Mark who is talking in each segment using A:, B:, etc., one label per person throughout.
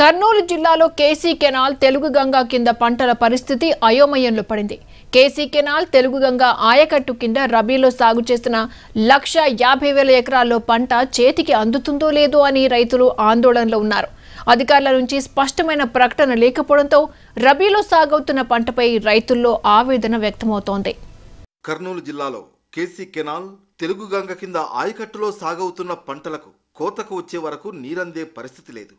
A: కర్నూలు జిల్లాలో KC canal Telugu Ganga కింద పంటల పరిస్థితి అయోమయంలో పడింది కేసీ కెనాల్ తెలుగు గంగా ఆయకట్టు కింద రబీలో సాగు చేసిన లక్ష యాభై వేల ఎకరాల్లో పంట చేతికి అందుతుందో లేదో అని రైతులు ఆందోళనలో ఉన్నారు అధికారుల నుంచి స్పష్టమైన ప్రకటన లేకపోవడంతో రబీలో సాగవుతున్న పంటపై రైతుల్లో ఆవేదన వ్యక్తమవుతోంది
B: కర్నూలు జిల్లాలో కేసీ కెనాల్ తెలుగు గంగ కింద ఆయకట్టులో సాగవుతున్న పంటలకు కోతకు వచ్చే వరకు నీరందే పరిస్థితి లేదు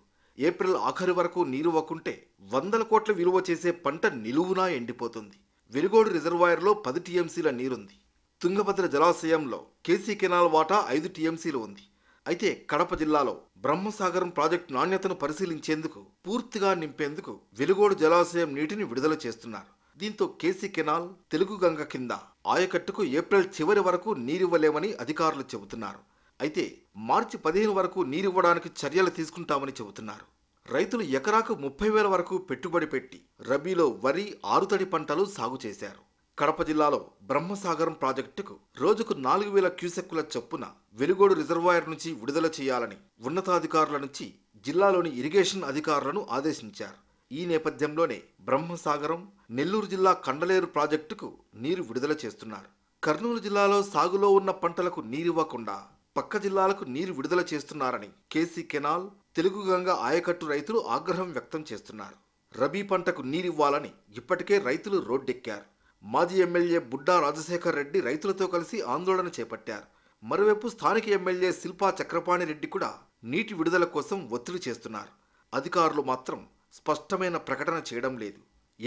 B: ఏప్రిల్ ఆఖరి వరకు నీరు వకుంటే వందల కోట్ల విలువ చేసే పంట నిలువునా ఎండిపోతుంది వెలుగోడు రిజర్వాయర్లో పది టీఎంసీల నీరుంది తుంగభద్ర జలాశయంలో కేసీ కెనాల్ వాటా ఐదు టీఎంసీలు ఉంది అయితే కడప జిల్లాలో బ్రహ్మసాగరం ప్రాజెక్టు నాణ్యతను పరిశీలించేందుకు పూర్తిగా నింపేందుకు వెలుగోడు జలాశయం నీటిని విడుదల చేస్తున్నారు దీంతో కేసీ కెనాల్ తెలుగు గంగ కింద ఆయకట్టుకు ఏప్రిల్ చివరి వరకు నీరివ్వలేమని అధికారులు చెబుతున్నారు అయితే మార్చి పదిహేను వరకు నీరివ్వడానికి చర్యలు తీసుకుంటామని చెబుతున్నారు రైతులు ఎకరాకు ముప్పై వేల వరకు పెట్టుబడి పెట్టి రబీలో వరి ఆరుతడి పంటలు సాగు చేశారు కడప జిల్లాలో బ్రహ్మసాగరం ప్రాజెక్టుకు రోజుకు నాలుగు వేల క్యూసెక్కుల చొప్పున వెలుగోడు రిజర్వాయర్ నుంచి విడుదల చేయాలని ఉన్నతాధికారుల నుంచి జిల్లాలోని ఇరిగేషన్ అధికారులను ఆదేశించారు ఈ నేపథ్యంలోనే బ్రహ్మసాగరం నెల్లూరు జిల్లా కండలేరు ప్రాజెక్టుకు నీరు విడుదల చేస్తున్నారు కర్నూలు జిల్లాలో సాగులో ఉన్న పంటలకు నీరివ్వకుండా పక్క జిల్లాలకు నీరు విడుదల చేస్తున్నారని కేసీ కెనాల్ తెలుగు గంగ ఆయకట్టు రైతులు ఆగ్రహం వ్యక్తం చేస్తున్నారు రబీ పంటకు నీరివ్వాలని ఇప్పటికే రైతులు రోడ్డెక్కారు మాజీ ఎమ్మెల్యే బుడ్డా రాజశేఖర్ రెడ్డి రైతులతో కలిసి ఆందోళన చేపట్టారు మరోవైపు స్థానిక ఎమ్మెల్యే శిల్పా చక్రపాణి రెడ్డి కూడా నీటి విడుదల కోసం ఒత్తిడి చేస్తున్నారు అధికారులు మాత్రం స్పష్టమైన ప్రకటన చేయడం లేదు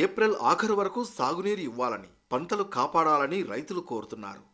B: ఏప్రిల్ ఆఖరు వరకు సాగునీరు ఇవ్వాలని పంటలు కాపాడాలని రైతులు కోరుతున్నారు